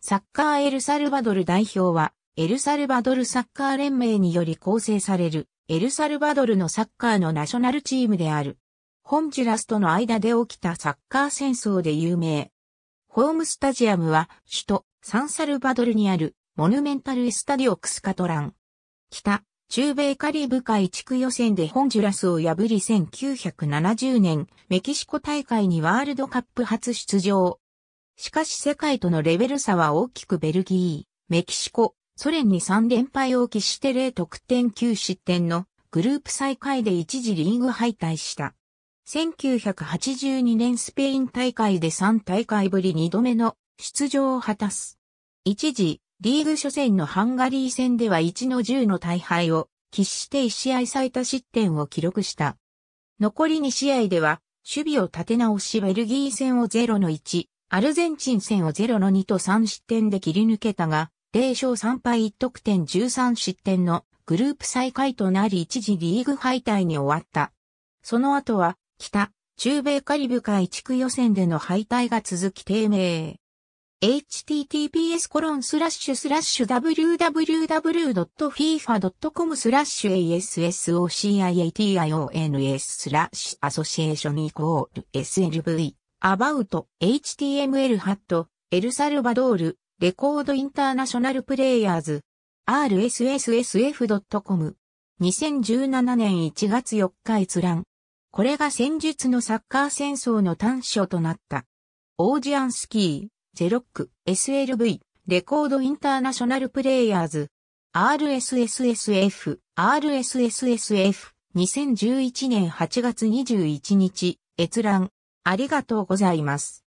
サッカーエルサルバドル代表は、エルサルバドルサッカー連盟により構成される、エルサルバドルのサッカーのナショナルチームである。ホンジュラスとの間で起きたサッカー戦争で有名。ホームスタジアムは、首都サンサルバドルにある、モヌメンタル・エスタディオ・クスカトラン。北、中米カリブ海地区予選でホンジュラスを破り1970年、メキシコ大会にワールドカップ初出場。しかし世界とのレベル差は大きくベルギー、メキシコ、ソ連に3連敗を喫して0得点9失点のグループ最下位で一時リーグ敗退した。1982年スペイン大会で3大会ぶり2度目の出場を果たす。一時、リーグ初戦のハンガリー戦では1の10の大敗を喫して1試合最多失点を記録した。残り2試合では、守備を立て直しベルギー戦を0の1、アルゼンチン戦を0の2と3失点で切り抜けたが、0勝3敗1得点13失点のグループ再開となり一時リーグ敗退に終わった。その後は、北、中米カリブ海地区予選での敗退が続き低迷。https コロンスラッシュスラッシュ www.fifa.com スラッシュ association スラッシュアソシエーションイコール SLV About HTML ハットエルサルバドールレコードインターナショナルプレイヤーズ rssf.com 2017年1月4日閲覧。これが戦術のサッカー戦争の短所となった。オージアンスキー、ゼロック、SLV、レコードインターナショナルプレイヤーズ RSSSF、RSSSF、2011年8月21日、閲覧。ありがとうございます。